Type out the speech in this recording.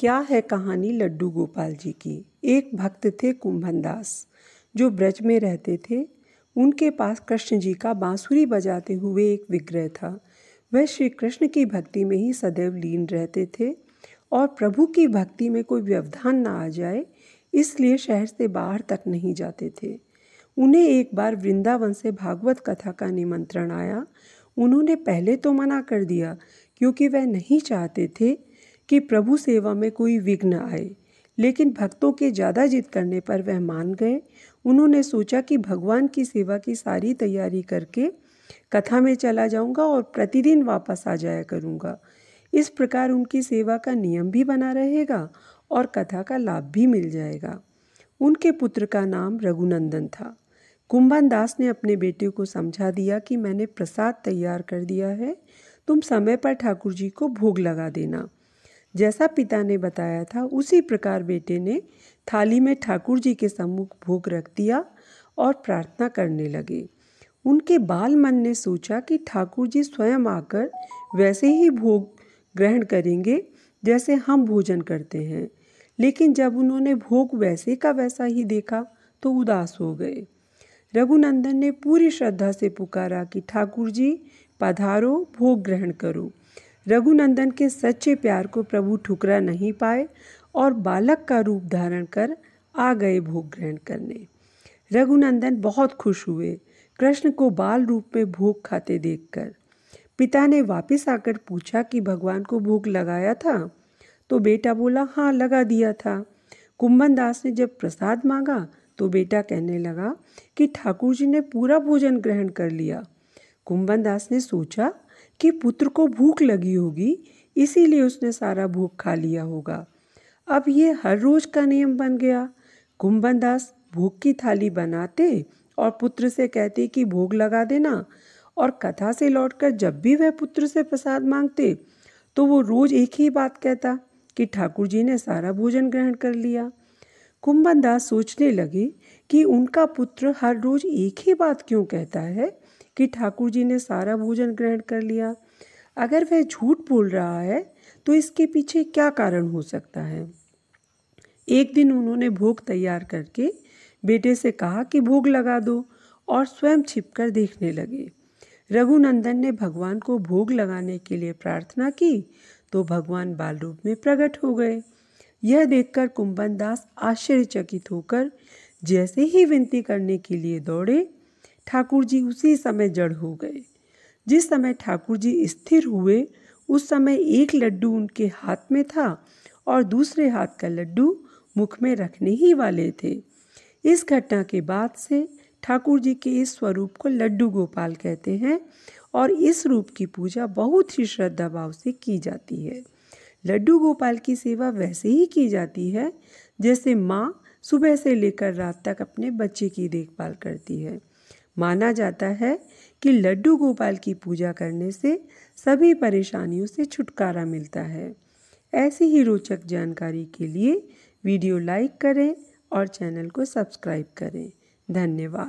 क्या है कहानी लड्डू गोपाल जी की एक भक्त थे कुंभन दास जो ब्रज में रहते थे उनके पास कृष्ण जी का बांसुरी बजाते हुए एक विग्रह था वह श्री कृष्ण की भक्ति में ही सदैव लीन रहते थे और प्रभु की भक्ति में कोई व्यवधान ना आ जाए इसलिए शहर से बाहर तक नहीं जाते थे उन्हें एक बार वृंदावन से भागवत कथा का निमंत्रण आया उन्होंने पहले तो मना कर दिया क्योंकि वह नहीं चाहते थे कि प्रभु सेवा में कोई विघ्न आए लेकिन भक्तों के ज़्यादा जिद करने पर वह मान गए उन्होंने सोचा कि भगवान की सेवा की सारी तैयारी करके कथा में चला जाऊंगा और प्रतिदिन वापस आ जाया करूंगा इस प्रकार उनकी सेवा का नियम भी बना रहेगा और कथा का लाभ भी मिल जाएगा उनके पुत्र का नाम रघुनंदन था कुंभन दास ने अपने बेटे को समझा दिया कि मैंने प्रसाद तैयार कर दिया है तुम समय पर ठाकुर जी को भोग लगा देना जैसा पिता ने बताया था उसी प्रकार बेटे ने थाली में ठाकुर जी के सम्मुख भोग रख दिया और प्रार्थना करने लगे उनके बाल मन ने सोचा कि ठाकुर जी स्वयं आकर वैसे ही भोग ग्रहण करेंगे जैसे हम भोजन करते हैं लेकिन जब उन्होंने भोग वैसे का वैसा ही देखा तो उदास हो गए रघुनंदन ने पूरी श्रद्धा से पुकारा कि ठाकुर जी पधारो भोग ग्रहण करो रघुनंदन के सच्चे प्यार को प्रभु ठुकरा नहीं पाए और बालक का रूप धारण कर आ गए भोग ग्रहण करने रघुनंदन बहुत खुश हुए कृष्ण को बाल रूप में भोग खाते देखकर पिता ने वापस आकर पूछा कि भगवान को भोग लगाया था तो बेटा बोला हाँ लगा दिया था कुंभन दास ने जब प्रसाद मांगा तो बेटा कहने लगा कि ठाकुर जी ने पूरा भोजन ग्रहण कर लिया कुंभन दास ने सोचा कि पुत्र को भूख लगी होगी इसीलिए उसने सारा भूख खा लिया होगा अब ये हर रोज का नियम बन गया कुंभन दास भूख की थाली बनाते और पुत्र से कहते कि भोग लगा देना और कथा से लौटकर जब भी वह पुत्र से प्रसाद मांगते तो वो रोज एक ही बात कहता कि ठाकुर जी ने सारा भोजन ग्रहण कर लिया कुंभन दास सोचने लगे कि उनका पुत्र हर रोज एक ही बात क्यों कहता है कि ठाकुर जी ने सारा भोजन ग्रहण कर लिया अगर वह झूठ बोल रहा है तो इसके पीछे क्या कारण हो सकता है एक दिन उन्होंने भोग तैयार करके बेटे से कहा कि भोग लगा दो और स्वयं छिपकर देखने लगे रघुनंदन ने भगवान को भोग लगाने के लिए प्रार्थना की तो भगवान बाल रूप में प्रकट हो गए यह देखकर कुंभन दास आश्चर्यचकित होकर जैसे ही विनती करने के लिए दौड़े ठाकुर जी उसी समय जड़ हो गए जिस समय ठाकुर जी स्थिर हुए उस समय एक लड्डू उनके हाथ में था और दूसरे हाथ का लड्डू मुख में रखने ही वाले थे इस घटना के बाद से ठाकुर जी के इस स्वरूप को लड्डू गोपाल कहते हैं और इस रूप की पूजा बहुत ही श्रद्धा भाव से की जाती है लड्डू गोपाल की सेवा वैसे ही की जाती है जैसे माँ सुबह से लेकर रात तक अपने बच्चे की देखभाल करती है माना जाता है कि लड्डू गोपाल की पूजा करने से सभी परेशानियों से छुटकारा मिलता है ऐसी ही रोचक जानकारी के लिए वीडियो लाइक करें और चैनल को सब्सक्राइब करें धन्यवाद